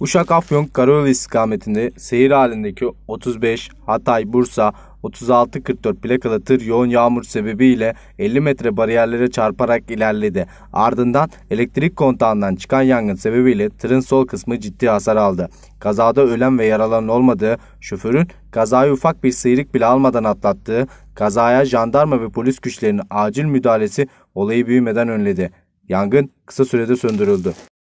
Uşak Afyon Karaova istikametinde seyir halindeki 35 Hatay Bursa 36-44 plakalı tır yoğun yağmur sebebiyle 50 metre bariyerlere çarparak ilerledi. Ardından elektrik kontağından çıkan yangın sebebiyle tırın sol kısmı ciddi hasar aldı. Kazada ölen ve yaralanan olmadığı, şoförün kazayı ufak bir sıyrık bile almadan atlattığı, kazaya jandarma ve polis güçlerinin acil müdahalesi olayı büyümeden önledi. Yangın kısa sürede söndürüldü.